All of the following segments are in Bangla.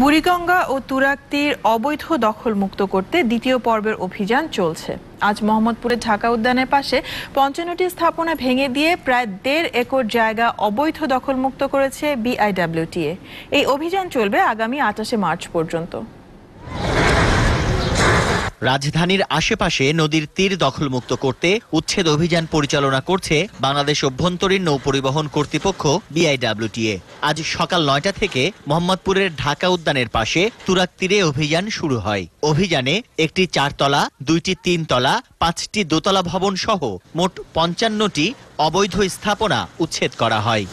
বুড়িগঙ্গা ও তুরাক তীর অবৈধ দখলমুক্ত করতে দ্বিতীয় পর্বের অভিযান চলছে আজ মোহাম্মদপুরের ঢাকা উদ্যানের পাশে পঞ্চান্নটি স্থাপনা ভেঙে দিয়ে প্রায় দেড় একর জায়গা অবৈধ দখলমুক্ত করেছে বিআইডাব্লিউটিএ এই অভিযান চলবে আগামী আঠাশে মার্চ পর্যন্ত রাজধানীর আশেপাশে নদীর তীর দখলমুক্ত করতে উচ্ছেদ অভিযান পরিচালনা করছে বাংলাদেশ অভ্যন্তরীণ নৌ পরিবহন কর্তৃপক্ষ বিআইডাব্লিউটিএ আজ সকাল নয়টা থেকে মোহাম্মদপুরের ঢাকা উদ্যানের পাশে তুরাক তীরে অভিযান শুরু হয় অভিযানে একটি চারতলা দুইটি তিনতলা পাঁচটি দোতলা ভবন সহ মোট পঞ্চান্নটি অবৈধ স্থাপনা উচ্ছেদ করা হয়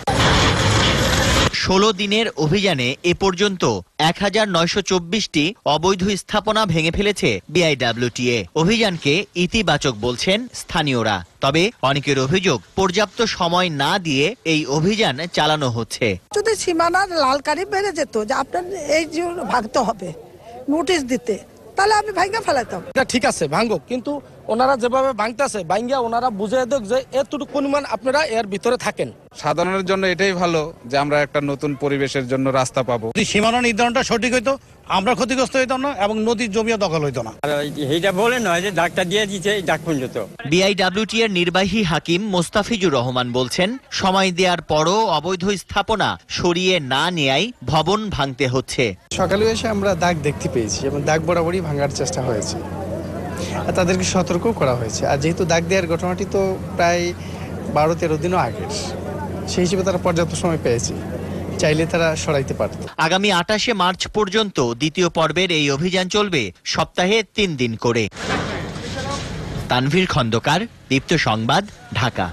ষোলো দিনের অভিযানে এ পর্যন্ত এক হাজার নয়শো চব্বিশটি অবৈধ স্থাপনা ভেঙে ফেলেছে বিআইডাব্লিউটিএ অভিযানকে ইতিবাচক বলছেন স্থানীয়রা তবে অনেকের অভিযোগ পর্যাপ্ত সময় না দিয়ে এই অভিযান চালানো হচ্ছে যদি সীমানার লাল কারি বেড়ে যেত যে আপনার এই ভাগতে হবে নোটিশ দিতে তাহলে আমি ভাঙ্গা ফেলাতাম এটা ঠিক আছে ভাঙ্গো কিন্তু ওনারা যেভাবে ভাঙতেছে ভাঙ্গিয়া ওনারা বুঝে দেখ যে এতটুকু পরিমাণ আপনারা এর ভিতরে থাকেন সাধারণের জন্য এটাই ভালো যে আমরা একটা নতুন পরিবেশের জন্য রাস্তা পাবো যদি সীমানা নির্ধারণটা সঠিক হইতো আমরা ক্ষতিগ্রস্ত হইতাম না এবং নদীর জমিও দখল হইতো না এইটা বলে নয় যে ডাক্তার দিয়ে দিচ্ছে ডাক পর্যন্ত বিআইডব্লিউটি এর নির্বাহী হাকিম মোস্তাফিজুর রহমান বলছেন সময় দেওয়ার পরও অবৈধ স্থাপনা সরিয়ে না নেয়াই ভবন ভাঙতে হচ্ছে সকালে এসে আমরা দাগ দেখতে পেয়েছি এবং দাগ বরাবরই ভাঙার চেষ্টা হয়েছে আর তাদেরকে সতর্ক করা হয়েছে আর যেহেতু দাগ দেওয়ার ঘটনাটি তো প্রায় বারো তেরো দিনও আগের সেই হিসেবে তারা পর্যাপ্ত সময় পেয়েছে চাইলে তারা সরাইতে পারত আগামী আঠাশে মার্চ পর্যন্ত দ্বিতীয় পর্বের এই অভিযান চলবে সপ্তাহে তিন দিন করে তানভীর খন্দকার দীপ্ত সংবাদ ঢাকা